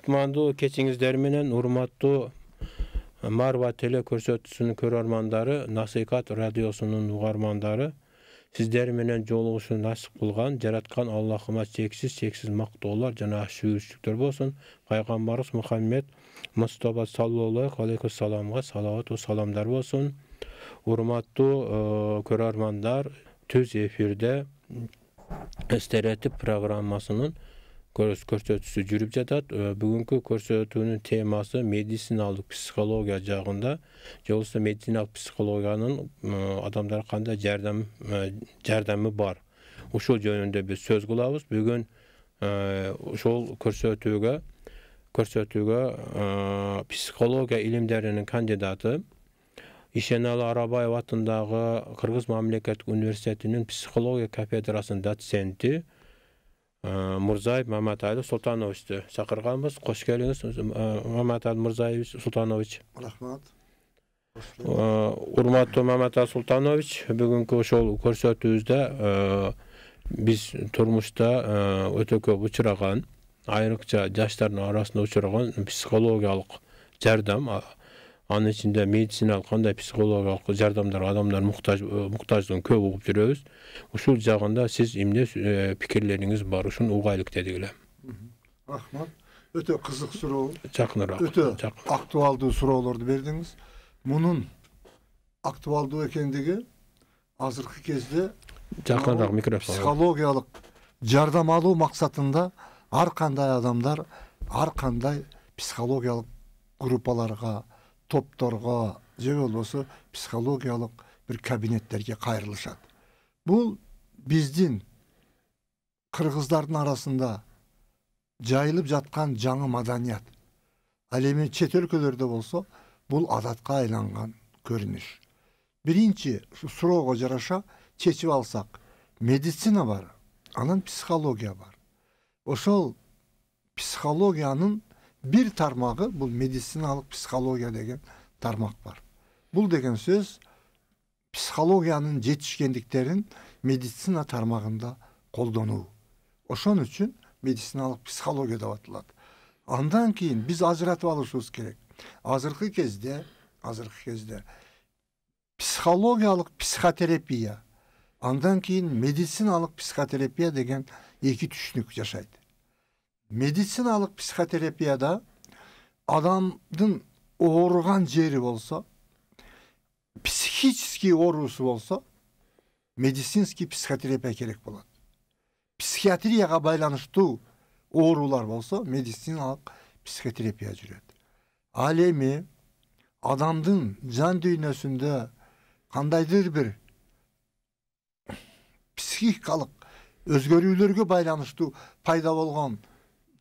кутмандуу кечиңиздер менен урматтуу марва теле көрсөтүүсүнүн көрөрмандары насыйкат радиосунун угармандары сиздер менен жолугушуу насип кылган жараткан аллахыма чексиз чексиз мактоолор жана шүгүрчүлүктөр болсун пайгамбарыбыз мухаммед мустоба саллаллаху алейхи вассаламга салават саламдар болсун урматтуу көрөрмандар түз эфирде стереотип программасынын көрсөтүүсү жүрүп жатат бүгүнкү көрсөтүүнүн темасы медициналдык психология жагында же болбосо медициналык психологиянын адамдарга кандай жардам жардамы бар ушул жөнүндө биз сөз кылабыз бүгүн ушул көрсөтүүгө көрсөтүүгө психология илимдеринин кандидаты ишеналы арабаев атындагы кыргыз мамлекеттик университетинин психология кафедрасынын доценти Э, мурзаев маматали султановичти чакырганбыз кош келиңиз э, маматали мурзаевич султанович рахмат э, урматтуу маматали султанович бүгүнкү ошол көрсөтүүбүздө биз турмушта өтө көп учураган айрыкча жаштардын арасында учураган психологиялык жардам анын ичинде медициналык кандай психологиялык жардамдар адамдар муктаж муктаждыгын көп угуп жүрөбүз ушул жагында сиз эмне пикирлериңиз бар ушуну угайлык деди эле рахмат өтө кызык суроо жакыныраак өтө актуалдуу суроолорду бердиңиз мунун актуалдуу экендиги азыркы кезде жакыныраак микрофон психологиялык жардам алуу максатында ар кандай адамдар ар кандай психологиялык группаларга топтарға же болбосо психологиялык бир кабинеттерге кайрылышат Бұл биздин кыргыздардын арасында жайылып жатқан жаңы маданият ал эми чет өлкөлөрдө болсо бул айланған айланган көрүнүш биринчи суроого жараша чечип алсак медицина бар анан психология бар ошол психологиянын бір тармағы бұл медициналық психология деген тармақ бар бұл деген сөз психологияның жетишкендиктерин медицина тармағында қолдану ошон үчүн медициналық психология деп аталат андан кейін біз ажыратып алышыбыз керек азыркы кезде азыркы кезде психологиялық психотерапия андан кейін медициналық психотерапия деген екі түшүнүк жашайт медициналық психотерапияда адамдың ауырған жері болса психический орусы болса медицинский психотерапия керек болады психиатрияға байланысты аурулар болса медициналық психотерапия жүреді ал эми адамдың жан дүйнөсүндө қандайдыр бір психикалық, өзгөрүүлөргө байланыштуу пайда болған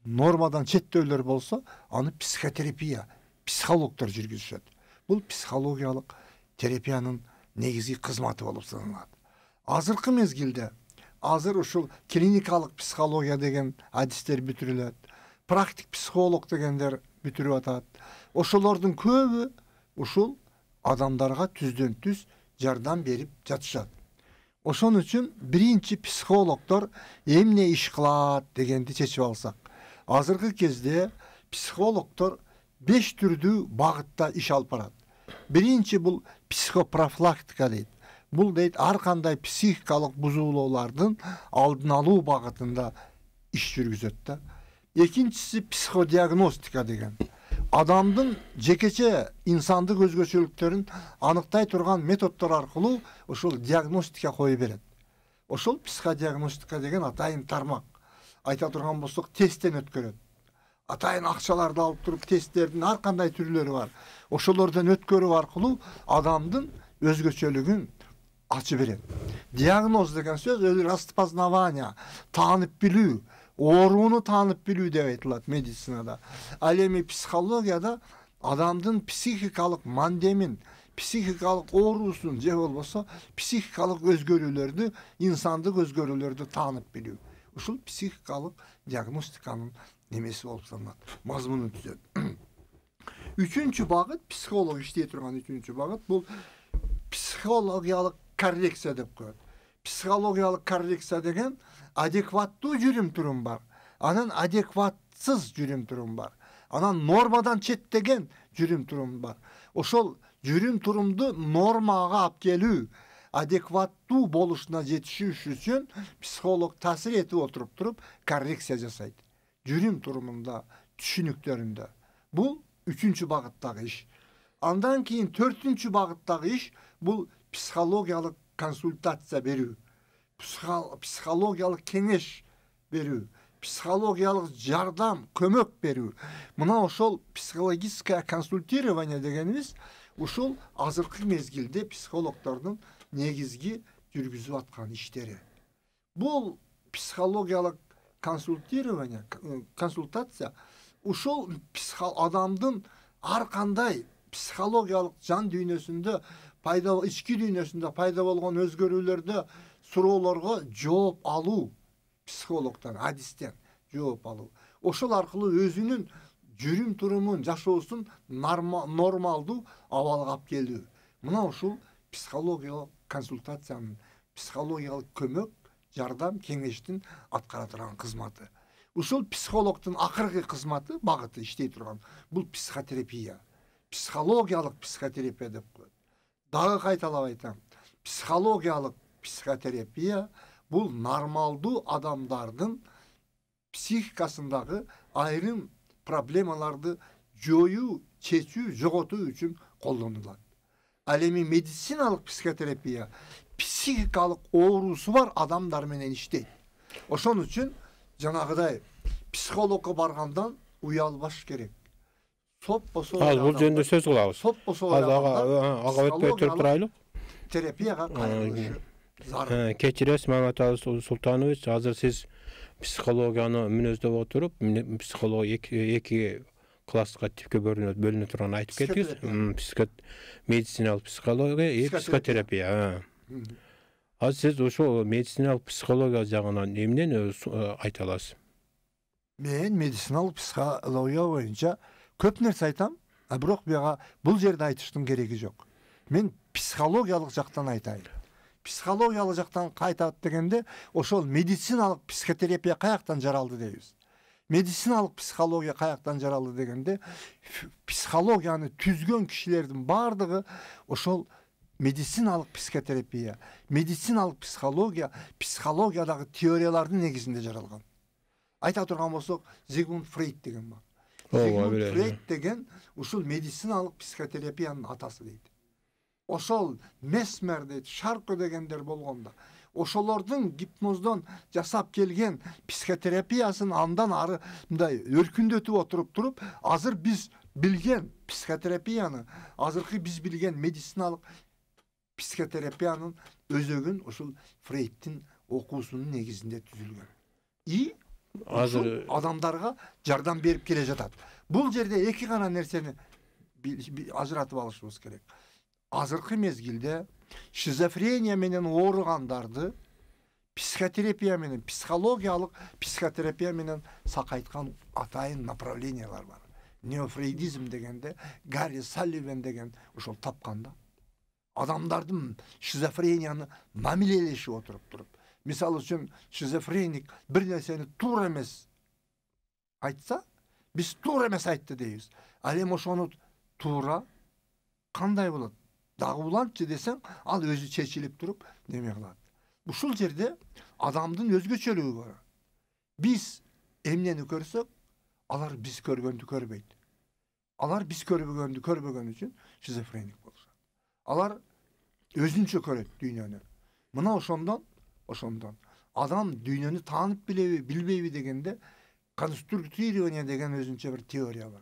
нормадан шеттеулер болса аны психотерапия психологтар жүргүзүшөт бұл психологиялық терапияның негізгі қызматы болып саналады азыркы мезгилде азыр ушул клиникалык психология деген адистер бүтүрүлөт практик психолог дегендер бүтүрүп атат ошолордун көбү ушул адамдарга түздөн түз жардам берип жатышат ошон үчүн биринчи психологдор эмне иш кылат дегенди чечип алсак азыркы кезде психологдор беш түрдүү багытта иш алып барат биринчи бул психопрофилактика дейт бул дейт ар кандай психикалык бузулуулардын алдын алуу багытында иш жүргүзөт да экинчиси психодиагностика деген адамдын жекече инсандык өзгөчөлүктөрүн аныктай турган методдор аркылуу ошол диагностика кое берет ошол психодиагностика деген атайын тармак айта турган болсок тесттен өткөрөт атайын акчаларды алып туруп тесттердин ар кандай түрлөрү бар ошолордон өткөрүү аркылуу адамдын өзгөчөлүгүн ачып берет диагноз деген сөз өзү распознавание таанып билүү ооруну таанып билүү деп айтылат медицинада ал эми психологияда адамдын психикалык мандемин психикалык оорусун же болбосо психикалык өзгөрүүлөрдү инсандык өзгөрүүлөрдү таанып билүү ушул психикалык диагностиканын немеси болуп саналат мазмуну түзөт үчүнчү багыт психолог иштей турган үчүнчү багыт бул психологиялык коррекция деп коет психологиялык коррекция деген адекваттуу жүрүм турум бар анан адекватсыз жүрүм турум бар анан нормадан четтеген жүрүм турум бар ошол жүрүм турумду нормага алып келүү адекваттуу болушуна үш үчүн психолог таасир этип отуруп туруп коррекция жасайт жүрүм турумунда түшүнүктөрүндө бул үчүнчү багыттагы иш андан кийин төртүнчү багыттагы иш бул психологиялык консультация берүү психологиялык кеңеш берүү психологиялык жардам көмөк берүү мына ошол психологическое консультирование дегенибиз ушул азыркы мезгилде психологдордун негизги жүргүзүп аткан иштери Бұл психологиялық консультирование консультация ушул адамдын ар кандай психологиялык жан дүйнөсүндө пайда ички дүйнөсүндө пайда болгон өзгөрүүлөрдө суроолорго жооп алу психологтан, адистен жооп алуу ошол аркылуу өзүнүн жүрүм турумун жашоосун нормалдуу абалга алып келүү мына ушул психологиялык консультацияның психологиялық көмек жардам кеңештің атқара тұрған қызматы ушул психологтың акыркы кызматы багыты иштей турган бул психотерапия психологиялық психотерапия деп коет дагы кайталап айтам психологиялык психотерапия бул нормалдуу адамдардын психикасындагы айрым проблемаларды жою чечүү жоготуу үчүн колдонулат alemi medisinalık psikoterapiye psikikalık ооруусу бар адамдармен иштейт ошон үчүн жанагыдай психологко баргандан уялбаш керек соп болсо азыр бул жөнүндө сөз кылабыз соп болсо азыр ага өтпөй туруп турайлык терапияга кайрылышы кечиресиз мамат али султанович азыр сиз психологияны мүнөздөп отуруп психология экиге классқа типке бөлінеді бөлініп тұрғанын айтып кетіңіз медициналық психология и психотерапия ал сіз ошол э, медициналық психология жағынан эмнени э, э, айта аласыз мен медициналық психология боюнча көп нәрсе айтам а бирок бұл бул жерде айтыштын керегі жоқ мен психологиялық жақтан айтайын Психологиялық жақтан қайтады дегенде ошол медициналық психотерапия каяктан жаралды дейбиз медициналық психология қаяқтан жаралды дегенде психологияны түзген кишилердин баардыгы ошол медициналық психотерапия медициналық психология психологиядағы теориялардың негізінде жаралған айта тұрған болсақ зигмунд фрейд деген бар зигмунд фрейд деген ушул медициналық психотерапияның атасы дейді ошол месмер дейді шарко дегендер болғанда ошолордун гипноздон жасап келген психотерапиясын андан ары мындай өркүндөтүп отуруп туруп азыр биз билген психотерапияны азыркы биз билген медициналык психотерапиянын өзөгүн ушул фрейдтин окуусунун негизинде түзүлгөн и азыр э, адамдарга жардам берип келе жатат бул жерде эки гана нерсени ажыратып алышыбыз керек азыркы мезгилде шизофрения менен ооругандарды психотерапия менен психологиялык психотерапия менен сакайткан атайын направлениялар бар неофрейдизм дегенде гарри салливен деген ошол тапкан да адамдардын шизофренияны мамилелешип отуруп туруп мисалы үчүн шизофреник бир нерсени туура эмес айтса биз туура эмес айтты дейбиз ал эми ошону туура кандай болот Dağı dağılançı desem al özü çeçilip durup demekler. Bu şul yerde adamdın özgüçölüğü var. Biz emneni görsek alar biz körgöndü körbeydi. Alar biz körbegöndü körbegöndü için şizofrenik bolsa. Alar özünçe köret dünyanı. Mına oşondan oşondan. Adam dünyanı tanıp bilevi, bilbevi degende konstrüktiriyonya degen özünçe bir teoriya var.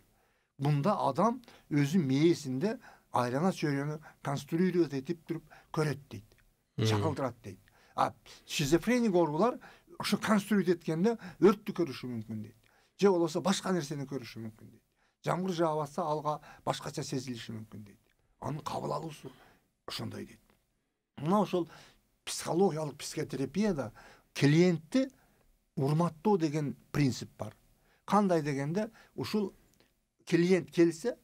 Bunda adam özü miyesinde айлана сөйлені конструировать етіп тұрып көреді дейді шақылдырады дейді а шизофреник аурулар ошо конструировать еткенде өртті көрүшү мүмкін дейді же болмаса басқа нәрсені көрүшү мүмкін дейді жаңбыр жауып жатса алға басқаша сезіліші мүмкін дейді оның қабыл алуусу ошондой дейді мына ошол психологиялық психотерапияда клиентті урматтоо деген принцип бар қандай дегенде ушул клиент келсе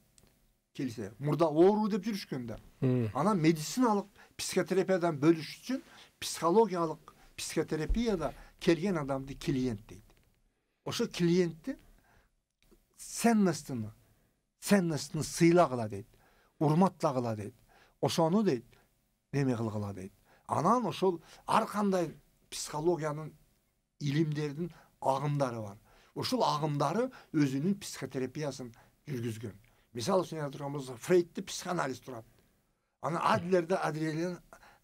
келсе мурда оору деп да анан медициналык психотерапиядан бөлүш үчүн психологиялык психотерапияда келген адамды клиент дейт ошо клиенттин ценностуну ценностун сыйлагыла дейт урматтагыла дейт ошону дейт неме кылгыла дейт анан ошол ар кандай психологиянын илимдердин агымдары бар ошол агымдары өзүнүн психотерапиясын жүргүзгөн misal үшін айтар болсақ фрейдті психоанализ тұрады ана адлерді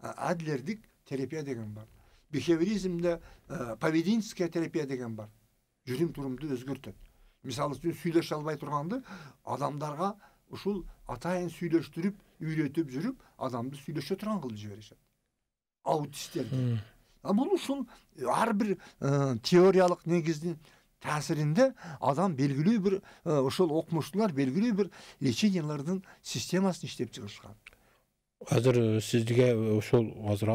адлердік терапия деген бар бихевризмде ә, поведенческая терапия деген бар жүрім тұрымды өзгертеді мысалы үшін сөйлесе албай тұрғанды адамдарға ушул атайын сүйлөштүрүп үйретіп жүріп адамды сүйлөшө турган кылып жиберишет аутисттерди а бул ушул ар бир теориялык тәсірінде адам белгілі бір ошол окумуштуулар белгілі бір лечениялардын системасын иштеп чыгышкан азыр сизге ошол азыр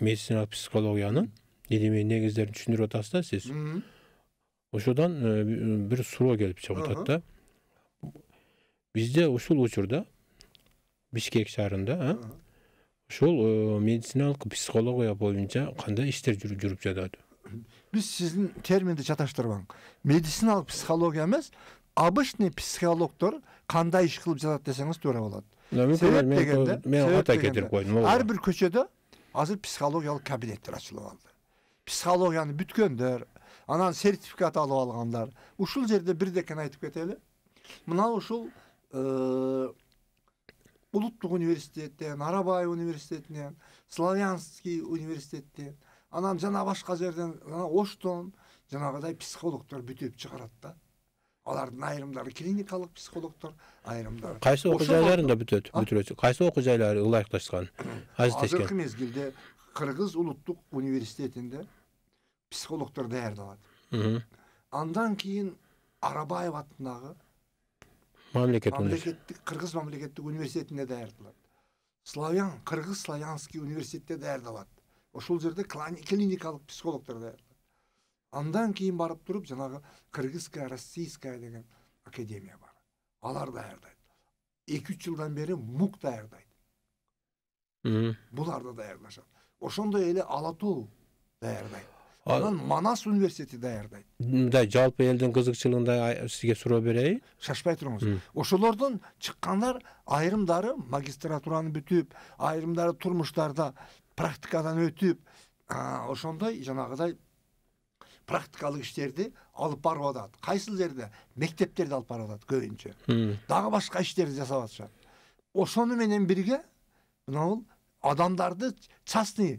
медициналык психологиянын илимий негиздерин түшүндүрүп атасыз да сиз ошодон бир суроо келип чыгып атат да бизде ушул учурда бишкек шаарында ушул медициналык психология боюнча кандай иштер жүрүп жатат біз сіздің терминді шатастырбаң медициналық психология емес обычный психологтар қандай іш қылып жатады десеңіз тура болады мен кетіріп қойдым әрбір көшеде азыр психологиялық кабинеттер ашылып алды психологияны бүткендер, анан сертификат алып алғандар. ушул жерде бирдекени айтып кетели мына ушул улуттук университеттен арабай университетинен славянский университеттен анан жана башка жерден жана оштон жанагыдай психологдор бүтүп чыгарат да алардын айрымдары клиникалык психологдор айрымдары кайсы окуу жайларында бүтөт бүтүрөсүз кайсы окуу жайлары ылайыкташкан азыркы мезгилде кыргыз улуттук университетинде психологдор даярдалат андан кийин арабаев атындагы мамлекет мамлекеттик кыргыз мамлекеттик университетинде даярдалат славян кыргыз славянский университетте даярдалат ошол жерде клиникалык психологдор даярдайт андан кийин барып туруп жанагы кыргызская российская деген академия бар алар даярдайт эки үч жылдан бери мук даярдайт буларды даярдашат ошондой эле ала тоо даярдайт анан манас университети даярдайт мындай жалпы элдин кызыкчылыгында сизге суроо берейин шашпай туруңуз ошолордон чыккандар айрымдары магистратураны бүтүп айрымдары турмуштарда практикадан өтіп ошондой жанагыдай практикалык иштерди алып барып атат кайсыл жерде мектептерде алып барып атат көбүнчө дагы башка иштерди жасап атышат ошону менен бирге мынабул адамдарды частный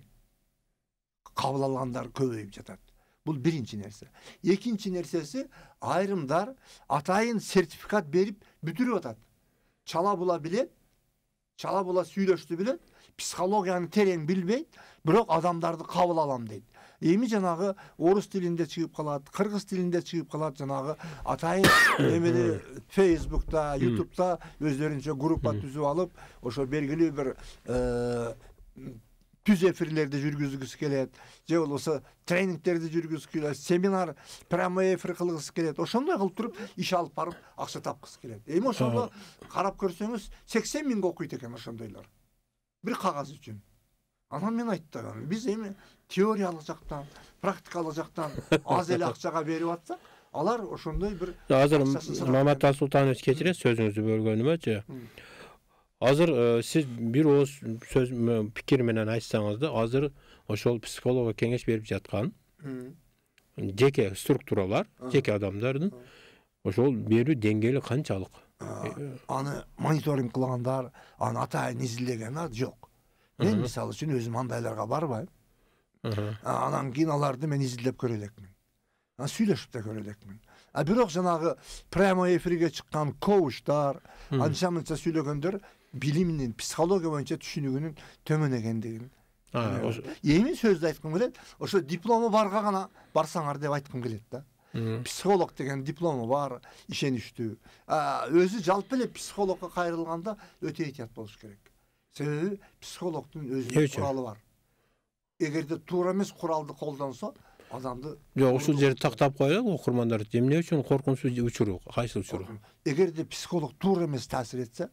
кабыл алгандар көбөйүп жатат бул биринчи нерсе экинчи нерсеси айрымдар атайын сертификат берип бүтүрүп атат чала була билет чала була сүйлөштү билет психологияны терең билбейт бирок адамдарды кабыл алам дейді эми жанагы орус тилинде чыгып калат кыргыз тилинде чыгып калат жанагы атайын эмеде фейсбукта ютубта өздөрүнчө группа түзүп алып ошо белгилүү бир э, түз эфирлерди жүргүзгүсү келет же болбосо тренингдерди жүргүзгүсү келет семинар прямой эфир кылгысы келет ошондой кылып туруп иш алып барып акча тапкысы келет эми ошондо карап көрсөңүз сексен миңге окуйт экен ошондойлор бір қағаз үшін мен айтты біз эми теориялық жақтан практикалык жактан аз эле акчага берип атсак алар ошондой бир азыр мамат асултанович кечиресиз сөзүңүздү бөлгөнүмө азыр сиз бир ооз сөз пикир менен айтсаңыз да азыр ошол психологго кеңеш берип жаткан жеке структуралар жеке адамдардын ошол берүү деңгээли канчалык аны мониторинг кылгандар аны атайын а жок мен мисалы үчүн өзүм андайларга барбайм анан кийин аларды мен изилдеп көрө элекмин сүйлөшүп да көрө элекмин а бирок жанагы прямой эфирге чыккан коучтар анча мынча сүйлөгөндөр билиминин психология боюнча түшүнүгүнүн төмөн экендигин эми сөздү айткым келет ошо диплому барга гана барсаңар деп айткым келет да психолог деген дипломы бар ишеничтүү өзү жалпы эле психологко кайрылганда өтө этият болуш керек себеби психологдун өзүнүн куралы бар эгерде туура эмес куралды колдонсо адамды жок ушул жерди тактап коелу окурмандар эмне үчүн коркунучтуу учуру кайсыл учуру эгерде психолог туура эмес таасир этсе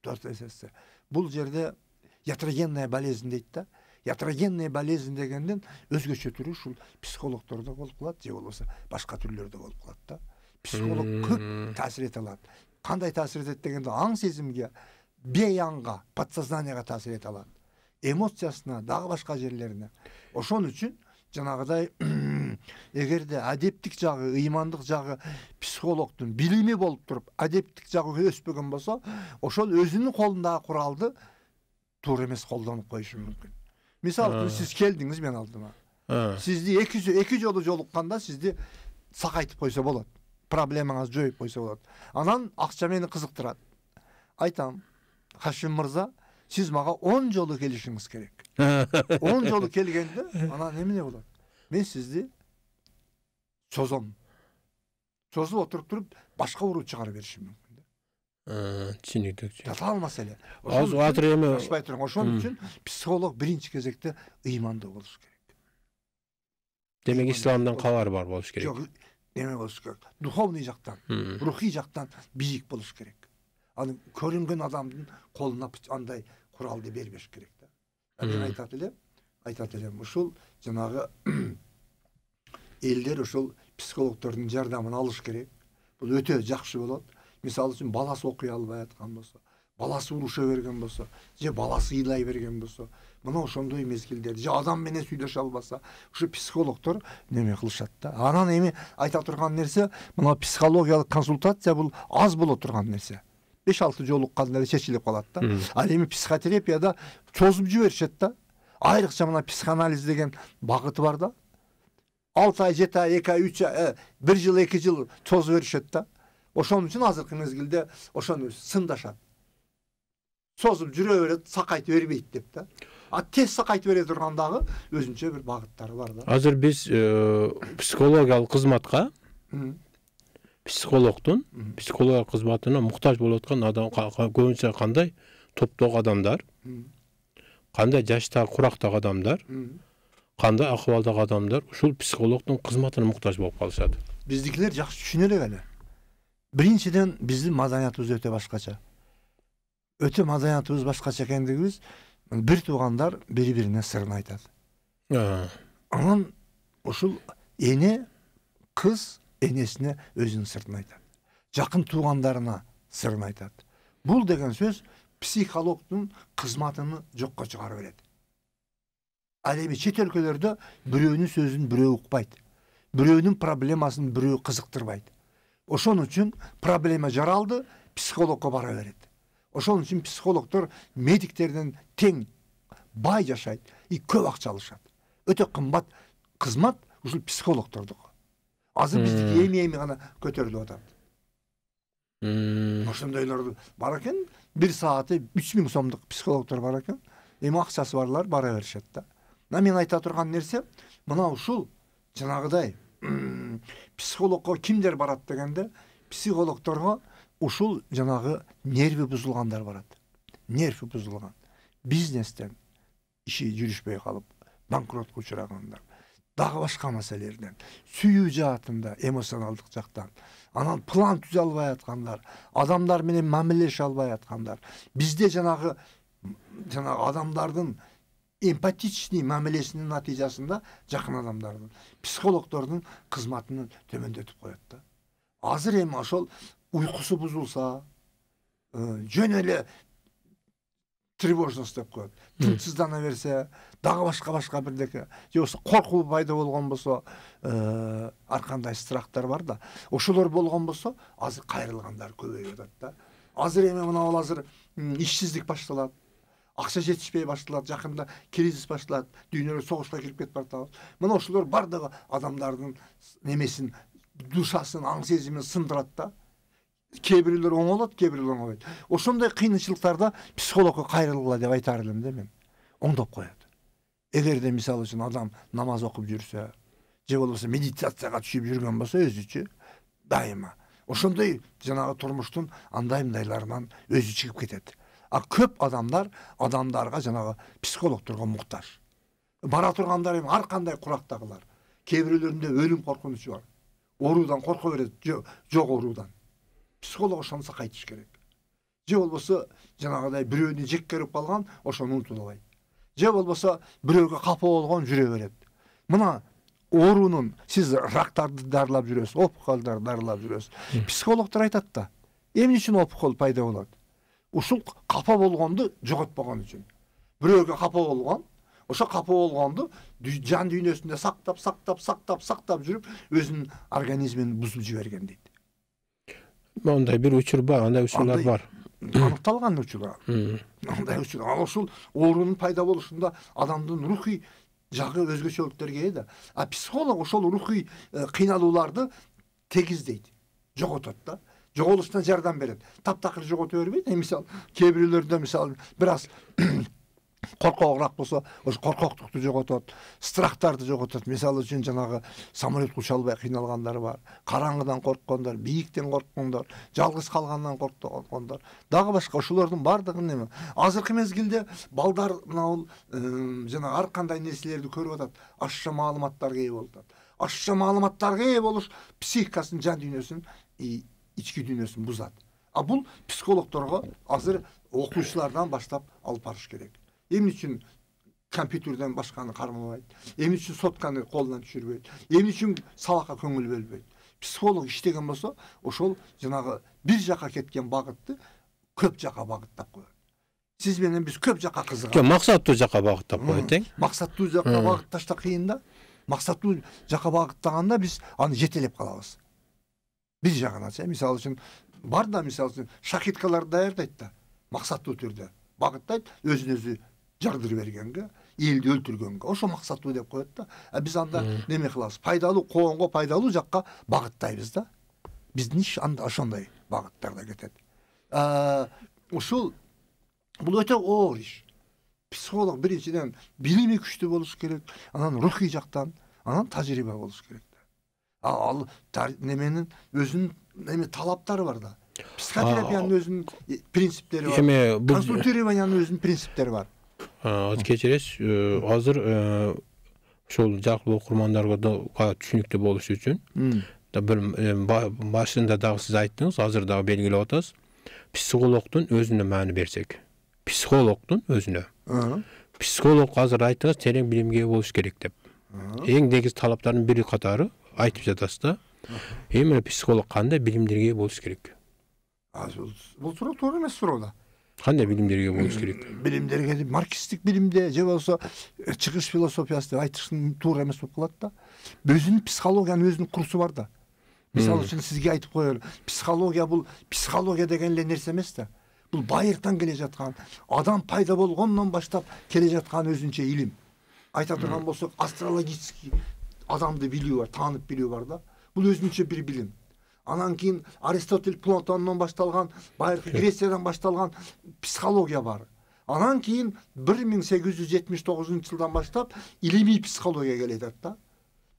төрт этсе бул жерде ятрогенная болезнь дейт да ятрогенная болезнь дегенден өзгөчө түрү ушул психологдордо болуп калат же болбосо башка түрлөрдө болуп калат да психолог көп таасир эте алат кандай таасир этет дегенде аң сезимге бейаңга подсознанияга таасир эте алат эмоциясына дагы башка жерлерине ошон үчүн жанагыдай эгерде адептик жагы ыймандык жагы психологдун билими болуп туруп адептик жагы өспөгөн болсо ошол өзүнүн колундагы куралды туура эмес колдонуп коюшу мүмкүн мисалы үчүн сиз келдиңиз менин алдыма сизди эки эки жолу жолукканда сизди сакайтып койсо болот проблемаңызды жоюп койсо болот анан акча мени кызыктырат айтам хашим мырза сиз мага он жолу келишиңиз керек он жолу келгенде анан эмне болады. мен сізді, созом созуп отуруп туруп башка уруу чыгарып беришим мүмкүн түсінікті татаал маселе азыр эми ашпай турган ошон үчүн психолог биринчи кезекте ыймандуу болуш керек демек исламдан кабары бар болуш керек жок эме болуш керек духовный жактан рухий жактан бийик болуш керек аны көрүнгөн адамдын колуна андай куралды бербеш керек да мен айтат элем айтат элем ушул жанагы элдер ушул психологдордун жардамын алыш керек бул өтө жакшы болот мысалы үшін баласы оқи албай жатқан болса баласы уруша берген болса же баласы ыйлай берген болса мына ошондой мезгилдерде же адам менен сүйлөшө албаса ушу психологдор неме кылышат да анан эми айта турган нерсе мына психологиялык консультация бул аз боло турган нерсе беш алты жолу укканда эле чечилип калат да ал эми психотерапияда чозуп жиберишет да айрыкча мына психоанализ деген багыты бар да алты ай жети ай эки ай үч ай бир жыл эки жыл созо беришет да ошон үчүн азыркы мезгилде ошону сындашат созуп жүрө берет сакайтып бербейт деп да а тез сакайтып бере турган дагы өзүнчө бир багыттары бар да азыр биз психологиялык кызматка психологдун психологиялык кызматына муктаж болуп аткан адам көбүнчө кандай топтогу адамдар кандай жаштагы курактагы адамдар кандай акыбалдагы адамдар ушул психологдун кызматына муктаж болуп калышат биздикилер жакшы түшүнө элек эле биринчиден биздин маданиятыбыз өтө башкача өтө маданиятыбыз башкача экендигибиз бир туугандар бири бирине сырын айтат анан ушул эне кыз энесине өзүнүн сырын айтат жакын туугандарына сырын айтат бул деген сөз психологдун кызматын жокко шығарып берет ал эми чет өлкөлөрдө бирөөнүн сөзүн бирөө укпайт бирөөнүн проблемасын бирөө кызыктырбайт ошон үчүн проблема жаралды психологко бара берет ошон үчүн психологдор медиктерден тең бай жашайт и көп акча алышат өтө кымбат кызмат ушул психологдордуку азыр биздики эми эми гана көтөрүлүп атат ошондойлор бар экен бир сааты үч миң сомдук психологдор бар экен эми акчасы барлар бара беришет да мына мен айта турган нерсе мына ушул жанагыдай психологқа кімдер барады дегенде психологтарға ушул жанагы нерви бузулгандар барат нерви бузулган бизнестен иши жүрүшпөй калып банкротко учурагандар дагы башка маселелерден сүйүү жаатында эмоционалдык жактан анан план түзө албай аткандар адамдар менен мамилелеше албай аткандар бизде жанагы жанагы адамдардын эмпатичный мәмілесінің нәтижесінде жақын адамдардың психологтардың қызметін төмендетіп қояды да азыр эми ошол уйкусу бузулса жөн эле тревожность деп коет тынчсыздана берсе дагы башка башка бирдеке же болбосо коркуу пайда болгон болсо ар кандай страхтар бар да ошолор болгон болсо азыр кайрылгандар көбөйүп атат да азыр эми мына азыр ишсиздик башталат акча жетишпей башталат жакында кризис башталат дүйнөлүк согушка кирип кетип атабыз мына ошолор бар дагы адамдардын немесин душасын аң сезимин сындырат да кээ бирөөлөр оңолот кээ бирөөлөр оңолбойт ошондой кыйынчылыктарда психологко кайрылгыла деп айтар элем да мен оңдоп коет эгерде мисалы үчүн адам намаз окуп жүрсө же болбосо медитацияга түшүп жүргөн болсо өзүчү дайыма ошондой жанагы турмуштун андай мындайларынан өзү чыгып кетет а көп адамдар адамдарға жаңағы психологторға мұқтаж бара тұрғандар эми ар кандай курактагылар кээ бирөөлөрүндө өлүм коркунучу бар оорудан корко берет жок оорудан психолог ошонусу кайтыш керек же болбосо жанагыдай бирөөнү жек көрүп калган ошону унутуп же болбосо бирөөгө капа болгон жүрө берет мына оорунун сиз рактарды дарылап жүрөсүз опухольдарды дарылап жүрөсүз психологдор айтат да эмне үчүн опухоль пайда болот ушул капа болгонду жоготпогон үчүн бирөөгө капа болгон ошо капа болгонду жан дүйнөсүндө сактап сактап сактап сактап жүрүп өзүнүн организмин бузуп жиберген дейт мондай бир учур бар андай учурлар бар аныкталган учурлар андай учур ал ушул оорунун пайда болушунда адамдын рухий жагы өзгөчөлүктөргө ээ да а психолог ошол рухий э, кыйналууларды тегиздейт жоготот да жоголушуна жардам берет таптакыр жогото бербейт эми мисалы кээ бирөөлөрдө мисалы бир аз коркогураак болсо ошо коркоктукту жоготот страхтарды жоготот мисалы үчүн жанагы самолетке уча албай кыйналгандар бар караңгыдан корккондор бийиктен корккондор жалгыз калгандан корккондор дагы башка ошолордун баардыгын эме азыркы мезгилде балдар мынабул жанагы ар кандай нерселерди көрүп атат ашыкча маалыматтарга ээ болуп атат ашыкча маалыматтарга ээ болуш психикасын жан дүйнөсүн ички дүйнөсүн бузат а бул психологдорго азыр окуучулардан баштап алып барыш керек эмне үчүн компьютерден башканы кармабайт эмне үчүн сотканы колунан түшүрбөйт эмне үчүн сабакка көңүл бөлбөйт психолог иштеген болсо ошол жанагы бир жака кеткен багытты көп жака багыттап коет сиз менен биз көп жака кызыгабыз жок максаттуу жака багыттап коет максаттуу жака багытташ да кыйын да максаттуу жака багыттаганда биз аны жетелеп калабыз биз жағынан мисалы үчүн бар да мисалы үчүн шахидкаларды даярдайт да максаттуу түрдө багыттайт өзүн өзү жардыр бергенге элди өлтүргөнгө ошо максаттуу деп коет да а биз анда неме кылабыз пайдалуу коомго пайдалуу жакка багыттайбыз да биздин иш анда ошондой багыттарда кетет ушул бул өтө оор иш психолог биринчиден билими күчтүү болуш керек анан рухий жактан анан тажрыйба болуш керек ал тар, неменің өзінің талаптары бар да психотерапияның өзүнүн принциптері бар эми консультированиянын өзүнүн принциптері бар кечиресиз азыр ушул жалпы окурмандарга түшүнүктүү болушу үчүн бир башында дагы сиз айттыңыз азыр дагы белгилеп атасыз психологдун өзүнө маани берсек психологдун өзүнө психолог азыр айттыңыз терең билимге болуш керек деп эң негизги талаптардын бири катары айтып жатасыз да эми психолог қандай білімдерге болуш керек бұл сұрақ тура емес сұрау да қандай білімдерге болуш керек білімдерге деп марксистік білімде же болмаса шығыс э, философиясы деп айтышың тура емес болып қалады да өзінің психологияның өзінің курсы бар да мысалы үшін сізге айтып қояйын психология бұл психология деген эле нерсе емес да бұл байыртан келе жатқан адам пайда болғаннан баштап келе жатқан өзінше илим айта тұрған болсақ астрологический адамды билүү бар таанып билүү бар да бул өзүнчө бир билим анан кийин аристотель платоннан башталган байыркы грециядан башталган психология бар анан кийин бир миң сегиз жүз жетимиш тогузунчу жылдан баштап илимий психология келе атат да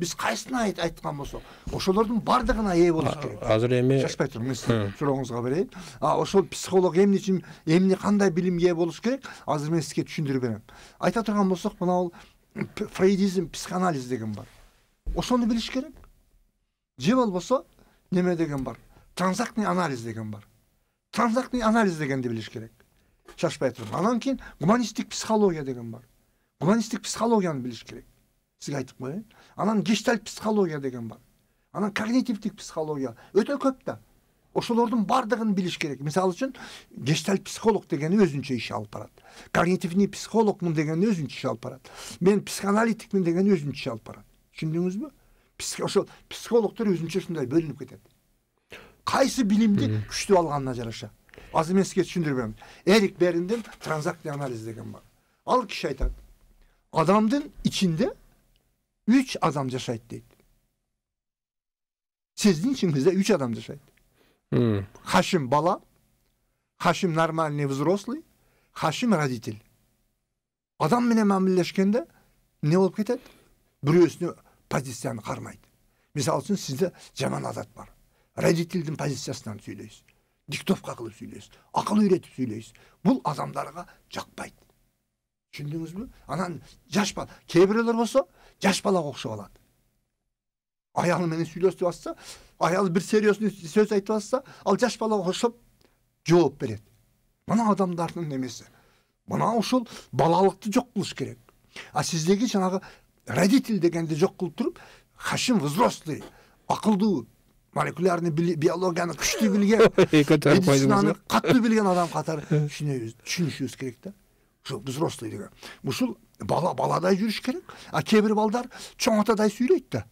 биз кайсына айткан болсок ошолордун баардыгына ээ болуш керек азыр эми шашпай сұрағыңызға сурооңузга берейин ошол психолог эмне үчүн эмне кандай билимге ээ болуш керек азыр мен сизге түшүндүрүп берем айта турган болсок мынау фрейдизм психоанализ деген бар ошону билиш керек же болбосо неме деген бар транзактный анализ деген бар транзактный анализ дегенди билиш керек шашпай туруп анан кийин гуманисттик психология деген бар гуманисттик психологияны билиш керек сизге айтып коеюн анан гештальт психология деген бар анан когнитивдик психология өте көп да ошолордун баардыгын билиш керек мисалы үчүн гештальт психолог дегени өзүнчө иш алып барат когнитивный психологмун дегени өзүнчө иш алып барат мен психоаналитикмин дегени өзүнчө иш алып барат tushundingizmi o'sha psixologlar o'zimcha shunday bo'linib ketadi qaysi bilimni kuchni olganina yarasha hozir men sizga tushuntirib beraman erik berinden tranzaksiya analizi degan bor al kishi aytadi odamning ichida uch odam yashaydi deydi sizning ichingizda uch odam yashaydi hashim bala, hashim normal nevzroslu, hashim родитель Adam bilan man birlashganda ne bo'lib ketadi біреуісіне позицияны қармайды мысалы үшін сізде жаман адат бар родительдің позициясынан сөйлейсіз диктовка қылып сөйлейсіз ақыл үйретіп сөйлейсіз бұл адамдарға жақпайды түсіндіңіз бе анан жас бала кейбіреулер болса жас балаға ұқсап алады аялы менен сүйлөшүп атса аялы бир серьезный сөз айтып атса ал жас балаға окшоп жауап береді мына адамдардың немесі мына ушул балалықты жоқ кылыш керек а сіздегі жаңағы родитель дегенди жок кылып туруп хашим взрослый акылдуу молекулярный биологияны күчтүү билген медицинаны катуу билген адам катары түшүнөбүз түшүнүшүбүз керек да ушул взрослый деген ушул бала баладай жүрүш керек а кээ бир балдар чоң атадай сүйлөйт да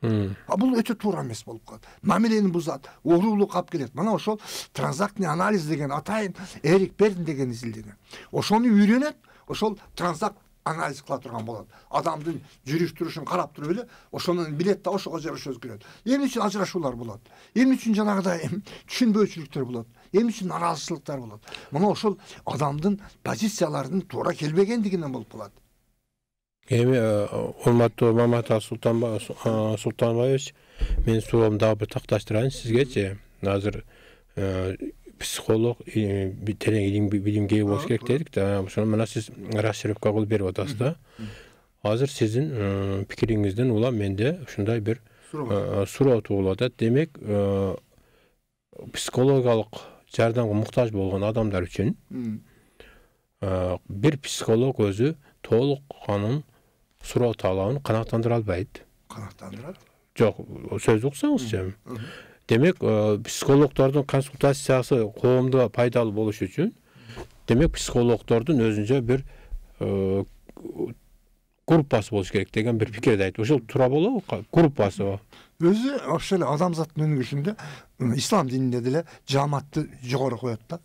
а бул өтө туура эмес болуп калат мамилени бузат оорулукка алып келет мына ошол транзактный анализ деген атайын эрик берн деген изилдеген ошону үйрөнөт ошол транзакт анализ кыла турган болот адамдын жүрүш турушун карап туруп эле ошонун билет да ошого жараша өзгөрөт эмне үчүн ажырашуулар болот эмне үчүн жанагыдай түшүнбөөчүлүктөр болот эмне үчүн нааразычылыктар болот мына ошол адамдын позицияларынын туура келбегендигинен болуп калат эми урматтуу маматов султанбаевич менин суроомду дагы бир такташтырайын сизгечи азыр психолог терең билимге болуш керек дедик да ошону мына сиз расшировка кылып берип атасыз да азыр сиздин пикириңизден улам менде ушундай бир суроо туулуп атат демек психологиялык жардамга муктаж болгон адамдар үчүн бир психолог өзү толук анын суроо талабын канааттандыра албайт канааттандырат жок сөздү уксаңызчы демек ә, психологтардың консультациясы қоғамда пайдалы болуш үшін демек психологтардың өзінше бір ә, группасы болуш керек деген бир пикирди айтты ошол туура болобу группасы өзү вообще эле адамзаттын өнүгүшүндө ислам дининде деле жамаатты жогору коет да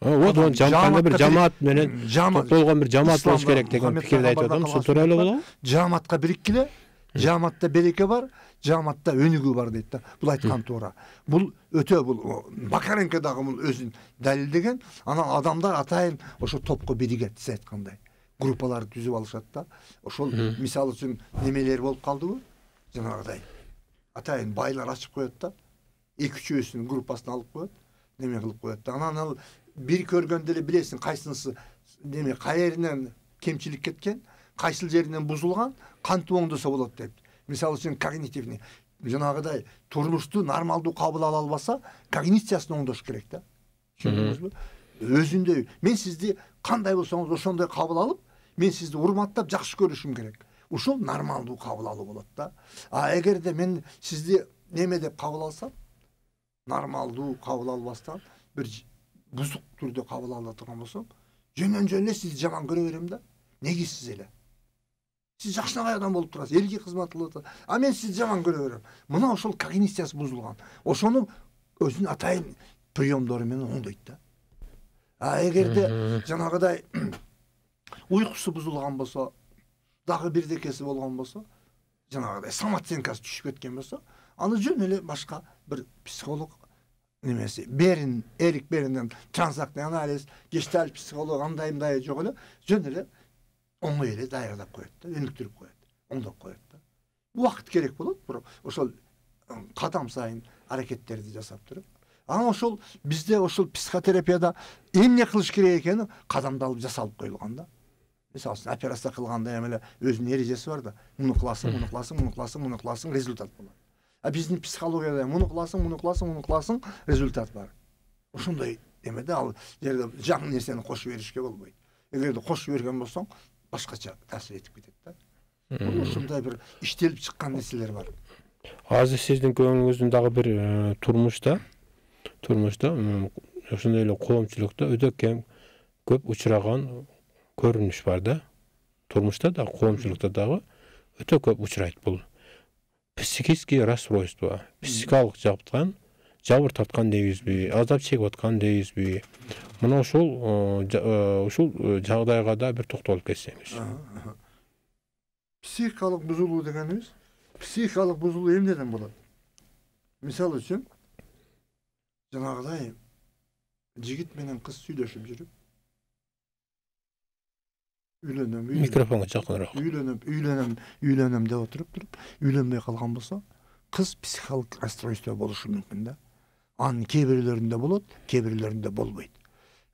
вот он кандай бир жамаат менен топтолгон бир жамаат болуш керек деген пикирди айтып атам ушул туура эле болобу жамаатка бириккиле жамаатта береке бар жааматта өнүгүү бар дейт да бул айткан туура бул өтө бул макаренко дагы бул өзүн далилдеген анан адамдар атайын ошо топко биригет сиз айткандай группалар түзүп алышат да ошол мисалы үчүн немелер болуп калдыбы жанагыдай атайын байлар ачып коет да эки үчөөсүнүн группасын алып коет неме кылып коет да анан ал бир көргөндө эле билесиң кайсынысы неме кай кемчилик кеткен кайсыл жеринен бузулган кантип оңдосо болот деп мисалы үчүн когнитивный жанагыдай турмушту нормалдуу кабыл ала албаса когнициясын оңдош керек да түшүндүңүзбү өзүндөй мен сизди кандай болсоңуз ошондой кабыл алып мен сизди урматтап жакшы көрүшүм керек ушул нормалдуу кабыл алуу болот да а эгерде мен сизди неме деп кабыл алсам нормалдуу кабыл албастан бир бузук түрдө кабыл ала турган болсом жөнөн жөн эле сизди жаман көрө берем да негизсиз эле сіз жақшынағай адам болып тұрасыз елге қызмет қылып а мен сізді жаман көре беремін мына ошол когнициясы бұзылған ошону өзүнүн атайын приемдору менен оңдойт да а эгерде жанагыдай уйкусу бузулган болсо дагы бирдекеси болгон болсо жанагыдай самооценкасы түшүп кеткен болсо аны жөн эле башка бир психолог немеси берин эрик бериндин трансактный анализ гештальт психолог андай мындай жок эле жөн эле оң эле даярдап коет да өнүктүрүп коет оңдоп коет да убакыт керек болот бир ошол кадам сайын аракеттерди жасап туруп анан ошол бизде ошол психотерапияда эмне кылыш керек экени кадамдалып жасалып коюлган да мисалы үчүн операция кылганда эми эле өзүнүн эрежеси бар да муну кыласың муну кыласың муну кыласың муну кыласың результат болот а биздин психологияда муну кыласың муну кыласың муну кыласың результат бар ошондой да ал жерде жаңы нерсени кошуп беришке болбойт эгерде кошуп берген болсоң басқаша әсер етіп кетеді да осындай бір іштеліп шыққан нәрселер бар қазір сіздің көңіліңіздің бір турмушта турмушта ошондой эле коомчулукта өтө кем көп учураган көрүнүш бар да турмушта дагы коомчулукта дагы өтө көп учурайт бул психический расстройство психикалык жактан жабыр тартқан дейбизби азап чегип аткан дейбизби мына ошол ушул э, э, э, жагдайга да бир токтолуп кетсеңиз психикалык бузулуу дегенибиз психикалык бузулуу эмнеден болот мисалы үчүн жанагыдай жигит менен кыз сүйлөшүп жүрүп үйлөнөм микрофонго жакыныраак үйлөнөм үйлөнөм үйлөнөм деп отуруп туруп үйлөнбөй калган болсо кыз психикалык расстройство болушу мүмкүн да анын кээ бирөөлөрүндө болот кээ бирөөлөрүндө болбойт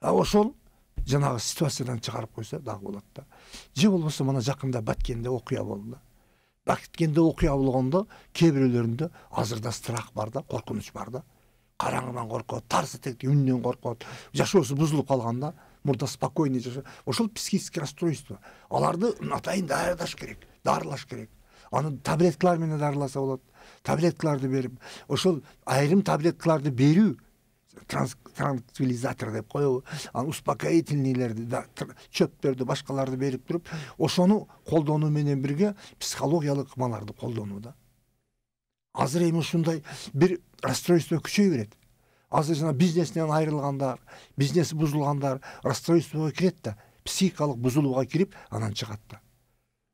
а ошол жанагы ситуациядан чыгарып койсо дагы болот да же болбосо мына жакында баткенде окуя болду баткенде окуя болгондо кээ бирөөлөрүндө азыр да страх бар да коркунуч бар да караңгыдан коркот тарс этет үндөн коркот жашоосу бузулуп да мурда спокойный жашо ошол психический расстройство аларды атайын даярдаш керек дарылаш керек аны таблеткалар менен дарыласа болот таблеткаларды беріп ошол айрым таблеткаларды берүү транквилизатор деп коебу анан успокоительныйлерди чөптөрдү башкаларды берип туруп ошону колдонуу менен бирге психологиялык колдонуу да азыр эми ушундай бир расстройство күчөй берет азыр жана бизнесинен айрылгандар бизнеси бузулгандар расстройствого кирет да психикалык бузулууга кирип анан чыгат да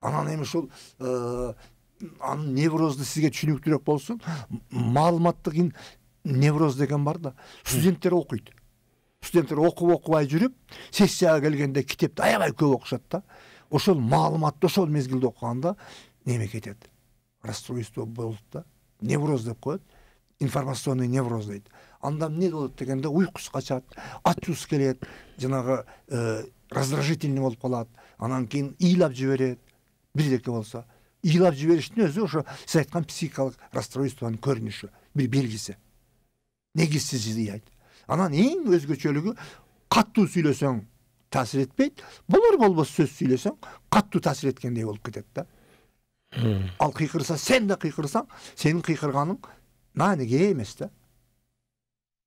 анан эми ушул анын неврозды сизге түшүнүктүүрөөк болсун маалыматтык невроз деген бар да студенттер окуйт студенттер окуп окубай жүрүп сессияга келгенде китепти аябай көп окушат да ошол маалыматты ошол мезгилде окуганда неме кетет расстройство болот да невроз деп коет информационный невроз дейт анда эмне болот дегенде уйкусу качат ачуусу келет жанагы э, раздражительный болуп калат анан кийин ыйлап жиберет бирдеке болсо илап жіберіштің өзі ошо сіз айтқан психикалық расстройствоның көрінісі бір белгісі сіз жылайды анан ең өзгөчөлүгү катуу сүйлөсөң таасир этпейт болор болбос сөз сүйлөсөң катуу таасир эткендей болуп кетет да ал кыйкырса сен да кыйкырсаң сенин кыйкырганың ээ эмес да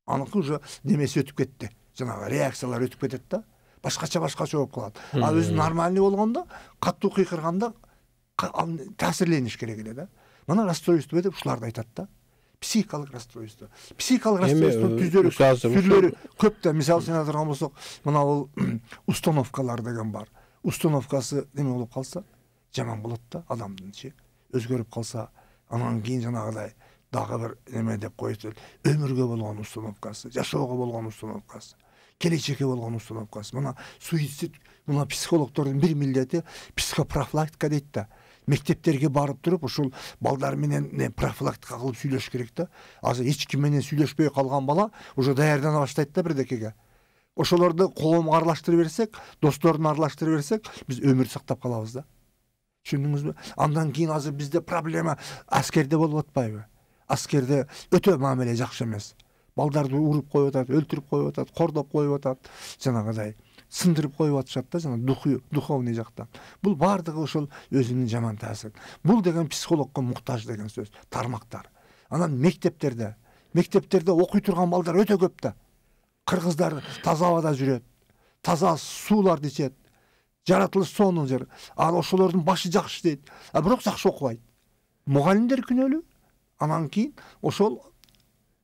аныкы уже немеси өтүп кетти жанагы реакциялар өтүп кетет да башкача башкача болуп калат а өзү нормальный болгондо катуу кыйкырганда таасирлениш керек эле да мына расстройство деп ушуларды айтады да психикалык расстройство психикалык расстройствонун э, түздөрү көп та мисалы үчүн азыр болсок мына установкалар деген бар установкасы неме болып қалса жаман болады да адамдынчы өзгөрүп қалса анан кейін жаңағыдай дағы бір неме деп коет өмірге болған установкасы жашоого болған установкасы келешекке болған установкасы мына суицид мына психологтардың бир милдети психопрофилактика дейді да мектептерге барып тұрып ушул менен профилактика кылып сүйлөш керек да азыр эч ким менен сүйлөшпөй калган бала уже даярдана баштайт да бирдекеге ошолорду коомго аралаштырып берсек досторуна аралаштырып берсек биз өмүр сактап калабыз да түшүндүңүзбү андан кийин азыр бизде проблема аскерде болуп атпайбы аскерде өтө мамиле жакшы эмес балдарды уруп коюп атат өлтүрүп коюп атат кордоп коюп атат жанагындай сындырып коюп атышат да жанагы духи духовный жактан бул баардыгы ошол өзүнүн жаман таасирин бул деген психологко муктаж деген сөз тармактар анан мектептерде мектептерде окуй турган балдар өтө көп да кыргыздар таза абада жүрөт таза сууларды ичет жаратылыш сонун жер ал ошолордун башы жакшы иштейт а бирок жакшы окубайт мугалимдер күнөөлүү анан кийин ошол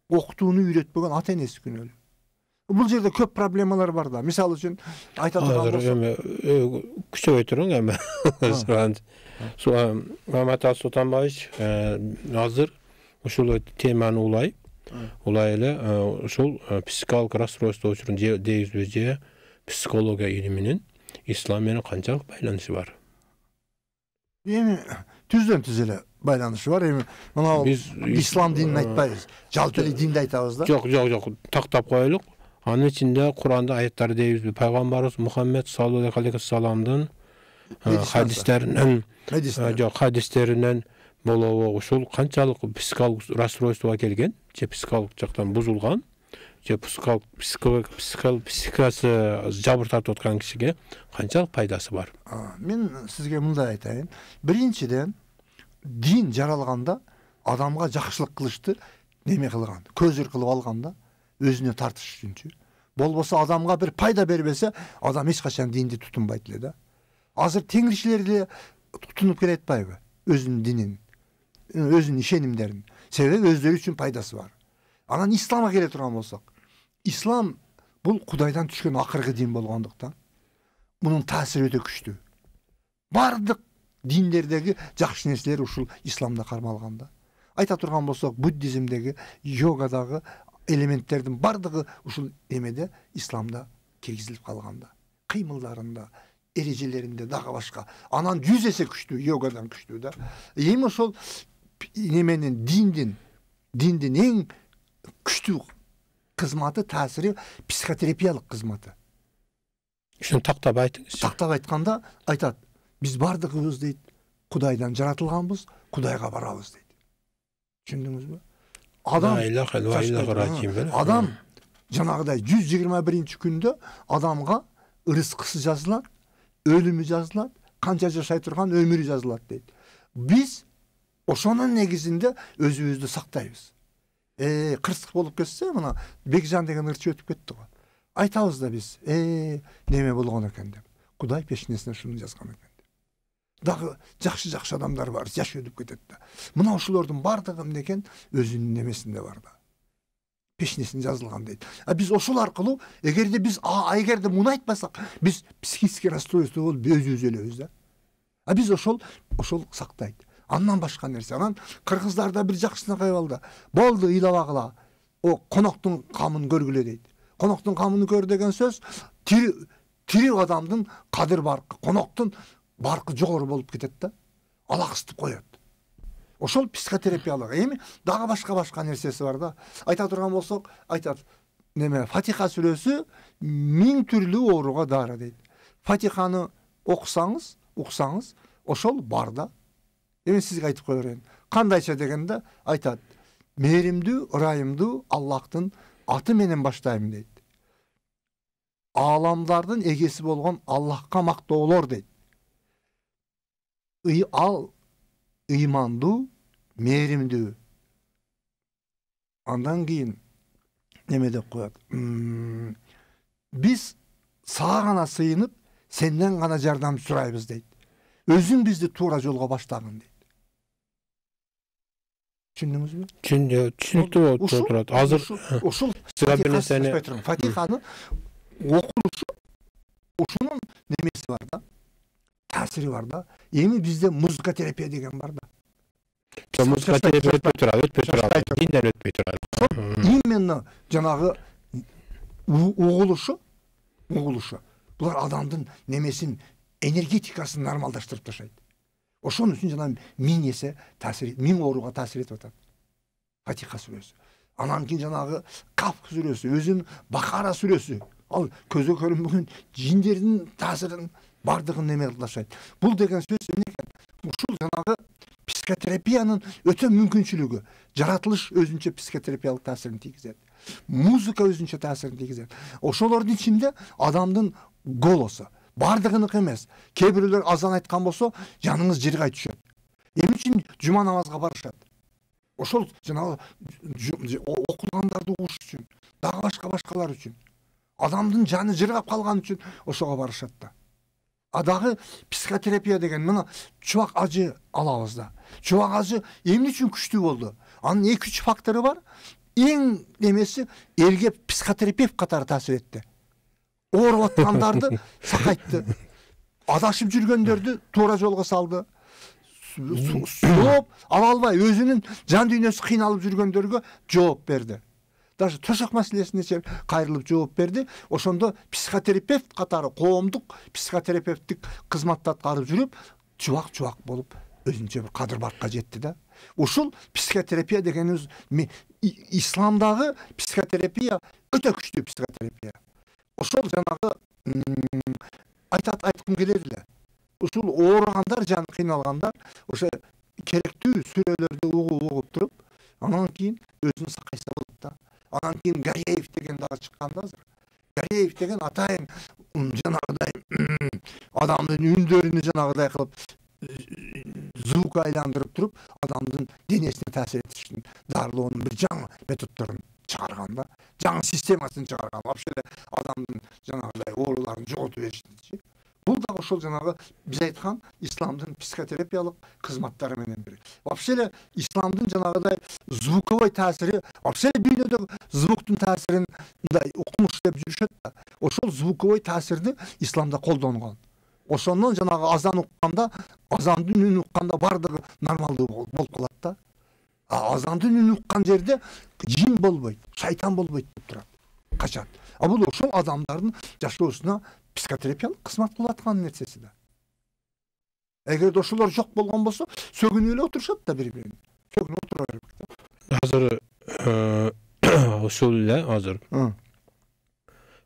окутууну үйрөтпөгөн ата энеси күнөөлүү бул жерде көп проблемалар бар да мисалы үчүн айта турган азыр эми күчөбөй туруң эми мамат султанбаевич э, азыр ушул теманы улай улай эле ушул э, э, психикалык расстройство учурун дейбизби же психология илиминин ислам менен канчалык байланышы бар эми түздөн түз эле байланышы бар эми мына биз ислам динин айтпайбыз жалпы эле динди айтабыз да жок жок жок тактап коелук анын ичинде Kur'an'da аяттар дейбизби пайгамбарыбыз мухаммед саллаллаху алейхи ve хадистерінен жоқ хадистеринен болобу ушул канчалык психикалык расстройствого келген же психикалык жактан бузулган же психикасы жабыр тартып аткан кишиге канчалык пайдасы бар мен сизге мындай айтайын биринчиден дин жаралганда адамга жакшылык кылышты неме кылган көзүр кылып алган да өзіне тартыш үчүнчү болбосо адамга бир пайда бербесе адам эч качан динди тутунбайт эле да азыр теңирчилер деле тутунуп келе атпайбы өзүнүн динин өзүнүн ишенимдерин себеби өздөрү үчүн пайдасы бар анан исламга келе турган болсок ислам бул кудайдан түшкөн акыркы дин болгондуктан мунун таасири өтө күчтүү баардык диндердеги жакшы нерселер ушул исламда кармалган да айта турган болсок буддизмдеги йогадагы elementlerden bardığı uşul emede İslam'da kirgizilip kalganda. Kıyımlarında, ericilerinde daha başka. Anan yüz ese küçtü, yogadan küçtü da. E, Yemi sol nemenin dindin, dindin en küçtü kızmatı, tasiri psikoterapiyalik kızmatı. Şunu taktap aytınız. Taktap aytkanda aytat. Biz bardığımız deydi. Kudaydan jaratılganbız, Kudayga barabız deydi. Düşündünüz mü? адам адам жаңағыдай жүз жиырма бірінші күнде адамға ырысқысы жазылады өлімі жазылады қанша жашай тұрған өмірі жазылады дейді біз ошоның негізінде өзімізді сақтаймыз е қырсық болып кетсе мына бекжан деген ырчы өтіп кетті ғой айтамыз да біз е неме болған екен деп құдай пешенесіне шуны жазған екен дағы жақсы жақсы адамдар бар жаш өтіп кетеді да баардыгы барлығы экен өзінің немесінде бар да пешнесін жазылган дейт а биз ошол аркылуу эгерде биз біз а, егер де мұны айтпасақ біз психический расстройство болып өз өлөбүз да а биз ошол ошол сактайт андан башка нерсе анан кыргыздарда бир жакшысына кайбалда болду ыйлабагыла о коноктун камын көргүлө дейт коноктун камын көр деген сөз тирүү тирүү адамдын кадыр бар коноктун баркы жогору болуп кетет да алаксытып коет ошол психотерапиялык эми дагы башка башка нерсеси бар да айта турган болсок айтат неме фатиха сүрөсү миң түрлүү ооруга дары дейт фатиханы окусаңыз уксаңыз ошол бар да эми сизге айтып кое берейин кандайча дегенде айтат мээримдүү ырайымдуу аллахтын аты менен баштайм дейт ааламдардын эгеси болгон аллахка мактоолор дейт ый, ал ыймандуу мээримдүү андан кийин неме деп коет биз сага гана сыйынып сенден гана жардам сурайбыз дейт өзүң бизди туура жолго баштагын дейт түшүндүңүзбү түшүнүктүү болуп турат азыр ушул сизге бир нерсени фатиханы окулушу ушунун немеси бар да таасири бар да эми бизде музыка терапия деген бар да сол өтпөй турат өтпөй турат өтпөй турат именно жанагы угулушу угулушу булар адамдын немесин энергетикасын нормалдаштырып ташайт ошон үчүн жана миң эсе таасир миң ооруга таасир этип атат фатиха сүрөсү анан кийин жанагы каф сүрөсү өзүн бакара сүрөсү ал көзгө көрүнбөгөн жиндердин таасирин бардығын неме қылып тастайды бұл деген сөз не екен ушул жанагы психотерапиянын өтө мүмкүнчүлүгү жаратылыш өзүнчө психотерапиялык таасирин тийгизет музыка өзүнчө таасирин тийгизет ошолордун ичинде адамдын голосу баардыгыныкы эмес кээ бирөөлөр азан айткан болсо жаныңыз жыргай түшөт эмне үчүн жума намазга барышат ошол жанагы окулгандарды угуш үчүн дагы башка башкалар үчүн адамдын жаны жыргап калган үчүн ошого барышат да адағы психотерапия деген мына чувак ажы алабыз да чувак ажы эмне үчүн күчтүү болду анын эки үч фактору бар эң немеси элге психотерапевт катары таасир этти ооруп аткандарды сакайтты адашып жүргөндөрдү туура жолго салды жооп ала албай өзүнүн жан дүйнөсү кыйналып жүргөндөргө жооп берди даже төсек мәселесіне қайырылып жооп берді ошондо психотерапевт катары коомдук психотерапевттик кызматты аткарып жүрүп чубак чубак болуп өзүнчө бир кадырбакка жетти да ушул психотерапия дегенибиз исламдагы психотерапия өтө күчтүү психотерапия ошол жанагы айтат айткым келет эле ушул ооругандар жаны кыйналгандар ошо керектүү сүрөлөрдү угуп угуп туруп анан кийин өзүн сакайса анан кийин гаеев деген дагы чыккан да азыр гаеев деген атайын жанагыдай адамдын үндөрүн жанагыдай кылып звук айландырып туруп адамдын денесине таасир этиш үчүн дарылоонун бир жаңы методдорун чыгарган да жаңы системасын чыгарган вообще эле адамдын жанагындай ооруларын жоготуп беришинчи бұл дағы ошол жанагы биз айткан исламдын психотерапиялык кызматтары менен бири вообще эле исламдын жанагыдай звуковой таасири вообще эле дүйнөдө звуктун таасирин мындай укмуш деп жүрүшөт да ошол звуковой таасирди исламда колдонгон ошондон жанагы азан укканда азандын үнүн укканда баардыгы нормалдуу болуп калат да а азандын үнүн уккан жерде жин болбойт шайтан болбойт деп турат качат а бул ошол адамдардын жашоосуна кызмат қызмет қылып нәрсесі да эгерде ошолор жок болгон болсо сөгүнүп эле отурушат да бири бирине сөгүнүп отура да азыр ушул эле азыр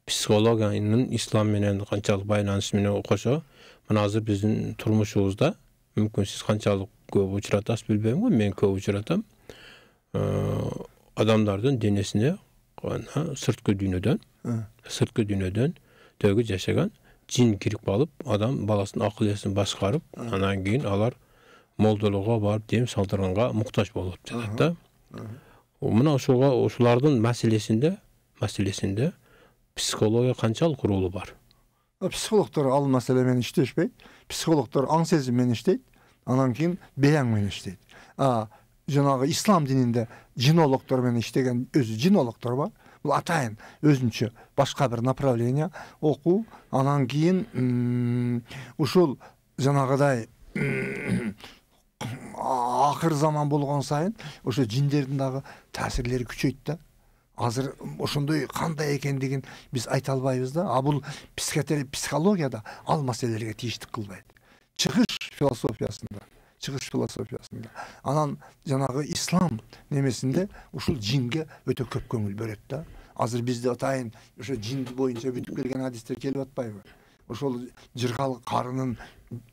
психологиянын ислам менен канчалык байланышы менен кошо мына азыр биздин турмушубузда мүмкүн сиз канчалык көп учуратасыз билбейм го мен көп учуратам э, адамдардын денесине сырткы дүйнөдөн сырткы дүйнөдөн түптөгү жашаган жин кирип калып адам баласынын акыл эсин басқарып анан кейін алар молдолуға барып дем салдырганга муктаж болуп жатат да мына ушуга ушулардын маселесинде маселесинде психология канчалык ролу бар психологтор ал маселе менен иштешпейт психологтор аң сезим менен иштейт анан кийин беяң менен иштейт жанагы ислам дининде жинологдор менен иштеген өзү жинологдор бар атайын өзүнчө басқа бір направление оқу, анан кейін ушул жанагыдай акыр заман болған сайын ошо жиндердин дагы таасирлери күчөйт да азыр ошондой кандай экендигин биз айта албайбыз да а бул психологияда ал маселелерге тийиштик кылбайт чыгыш философиясында шығыс философиясында анан жанагы ислам немесинде ушул жинге өтө көп көңүл бөлөт да азыр бизде атайын ошо жин боюнча бүтүп келген адистер келип атпайбы ошол жыргал карынын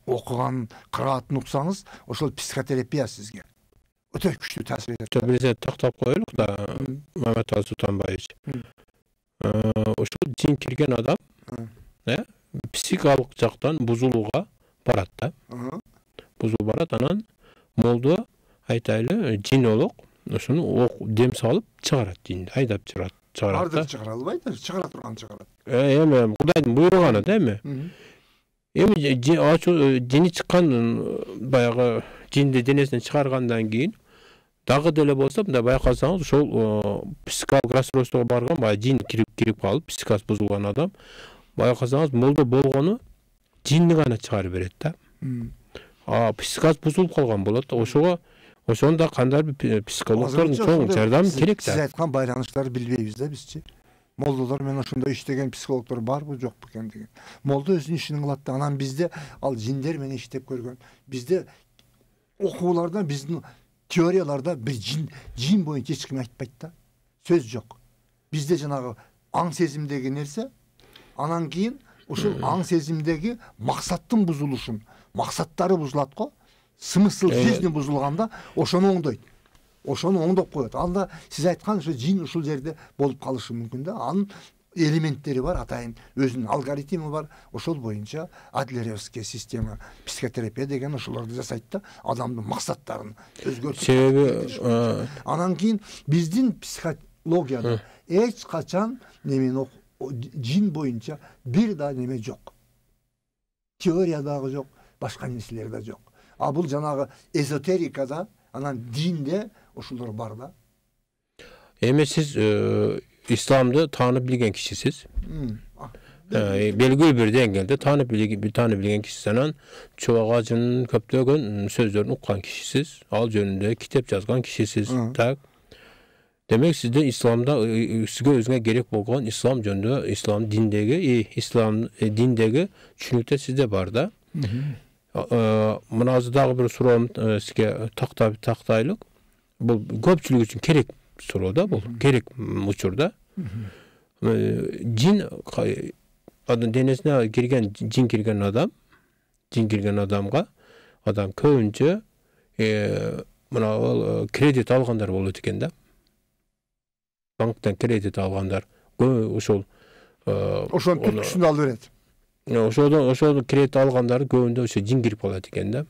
окуган кыраатын уксаңыз ошол психотерапия сизге өтө күчтүү таасир этет жок биз токтоп коелук да маматалы султанбаевич ушул э, жин кирген адам э психикалык жактан бузулууга барат да бұзу барат анан молдо айтайлы жин э, болок ушуну дем салып чыгарат жинди айдап чыгарат чыгарат ардык чыгара албайт чыгара турганы чыгарат э, эми кудайдын буйруганы да эми эми ачу жини э, чыккан баягы жинди денесинен чыгаргандан кийин дагы деле болсо мындай байкасаңыз ошол психикалык расстройствого барган баягы жин кирип кирип калып психикасы бузулган адам байкасаңыз молдо болгону жинди гана чыгарып берет да а психикасы бұзылып қалған болады ошого ошону да бир психологдордун чоң жардамы керек да сиз айткан байланыштарды билбейбиз да бизчи молдолор менен ошондой иштеген психологдор барбы жокпу экен деген молдо өзүнүн ишин кылат да анан бизде ал жиндер менен иштеп көргөн бизде окууларда биздин теорияларда бир жин жин боюнча эч ким айтпайт да сөз жок бизде жанагы аң сезимдеги нерсе анан кийин ушул аң сезимдеги максаттын бузулушун мақсаттары бұзылады ғой смысл э, жизни бұзылғанда ошоны оңдойт ошону оңдоп коет анда сиз айткан ушу жин ушул жерде болуп калышы мүмкүн да анын элементтери бар атайын өзүнүн алгоритми бар ошол боюнча адлеровский система психотерапия деген ошолорду жасайт да адамдын максаттарын өзгөртүп себеби э, анан кийин биздин психологияда э. эч качан немени жин боюнча бир да неме жок теория дагы жок Başka nesillerde жоқ а бұл жаңағы эзотерикада анан динде ушулар бар да эми сиз исламды таанып билген кишисиз белгилүү бир деңгээлде таанып таанып билген кишисиз анан чубак ажынын көптөгөн сөздөрүн уккан кишисиз ал жөнүндө китеп жазган кишисиз так демек сизде исламда сизге өзүңө керек болгон ислам жөнүндө ислам диндеги ислам диндеги түшүнүк да сизде бар да мына азыр дагы бир суроом сизге тактайлык бул көпчүлүк үчүн керек суроо да бул керек учур да жин денесине кирген жин кирген адам жин кирген адамга адам көбүнчө мына кредит алгандар болот экен да банктан кредит алгандар ошол ошонун түрткүсүндө алып берет ошодо ошону кредит алгандардын көбүндө ошо жин кирип калат экен да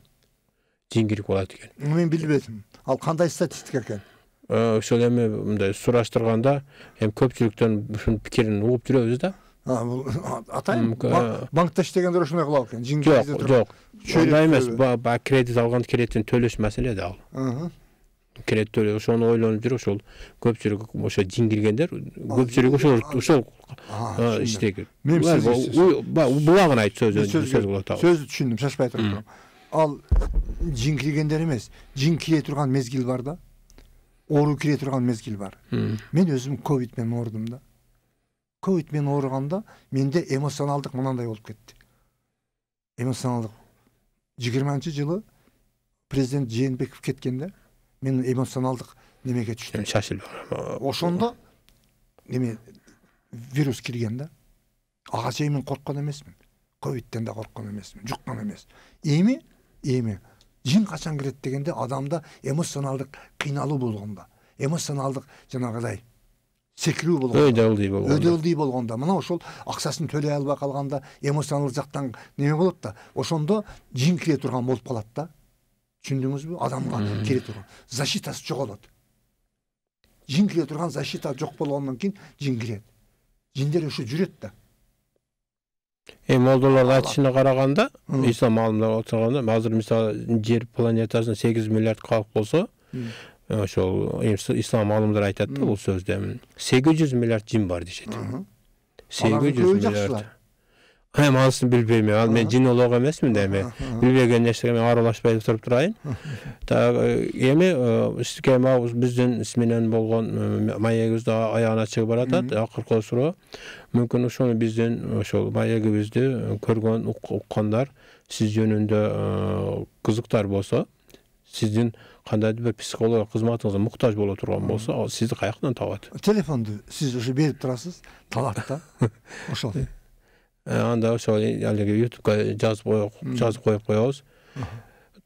жин кирип калат экен мен билбедим ал кандай статистика экен э, ошол эми мындай сураштырганда эми көпчүлүктөн ушунун пикирин угуп жүрөбүз да бул атайын э, банкта иштегендер ошондой кылат экен жин жок жок ондай эмес кредит алган кредиттин төлөш маселе да ал кенеттер ошону ойлонуп жүрүп ошол көпчүлүк ошо жиңгиргендер көпчүлүгү ошол ошол иштегер булагын айт сөз сөз болот сөздү түшүндүм шашпай туруп ал жиңкиргендер эмес жиңкие турган мезгил бар да оору кире турган мезгил бар мен өзүм ковид менен оорудум да ковид менен ооруганда менде эмоционалдык мынандай болуп кетти эмоционалдык жыйырманчы жылы президент жээнбеков кеткенде мен эмоционалдык немеге түштүм шашылып ошондо неме вирус кирген да ага чейин мен корккон эмесмин ковидтен да корккон эмесмин жуккан эмес эми эми жин качан кирет дегенде адамда эмоционалдык кыйналуу болгондо эмоционалдык жанагыдай секирүү болгондо өйдөлдүй болгондо өйдөлдүй болгондо мына ошол акчасын төлөй албай калганда эмоционалдык жактан неме болот да ошондо жин кире турган болуп калат да түшүндүңүзбү адамга кире турган защитасы жоголот жин кире турган защита жок болгондон кийин жин кирет жиндер ушу жүрөт да эми молдолордун айтышына караганда ислам аалымдары отурганда азыр мисалы жер планетасында сегиз миллиард калк болсо ошол ислам аалымдары айтат да бул сөздү сегиз жүз миллиард жин бар дешет сегиз жүз миллиард эми ансыны билбейм ал мен жинолог емеспін да эми билбеген нерсеге мен аралашпай туруп турайын так эми истке биздин менен болгон маегибиз да аягына чыгып баратат акыркы суроо мүмкүн ушуну биздин ошол маегибизди көргөн уккандар сиз жөнүндө кызыктар болсо сиздин кандайдыр бир психолог кызматыңызга муктаж боло турган болсо ал сизди каяктан табат телефонду сиз уже берип турасыз талат ошол анда ошо алиги ютубка жазып жазып коюп коебуз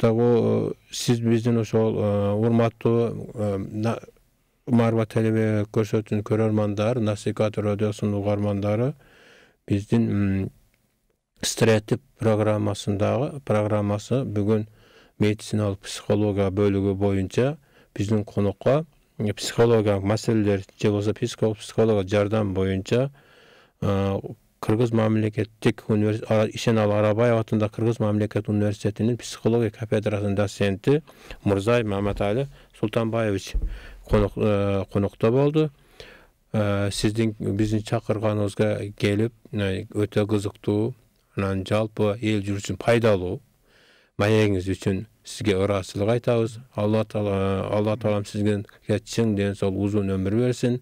дагы сиз биздин ошол урматтуу марва тв көрсөтүүнүн көрөрмандар насикат радиосунун угармандары биздин стереотип программасындагы программасы бүгүн медициналык психология бөлүгү боюнча биздин конокко психологиялык маселелер же болбосо психолог психолог жардам боюнча Кыргыз мамлекеттик университет Ишенал Арабаев атындагы Кыргыз мамлекет университетинин психология кафедрасынын доценти Мурзай Маматали Султанбаевич конокто болду. Сиздин биздин чакырганыбызга келип, өтө кызыктуу, анан жалпы эл үчүн пайдалуу маегиңиз үчүн сизге ыраазычылык айтабыз алла таала алла таалам сизге чың ден соолук узун өмүр берсин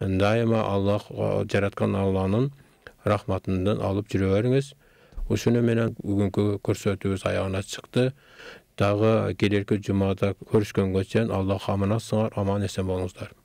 дайыма аллах жараткан алланын рахматынан алып жүре беріңіз ушуну менен бүгүнкү көрсөтүүбүз аягына чыкты дагы келерки жумада көрүшкөнгө чейин аллах аманатсыңар аман эсен болуңуздар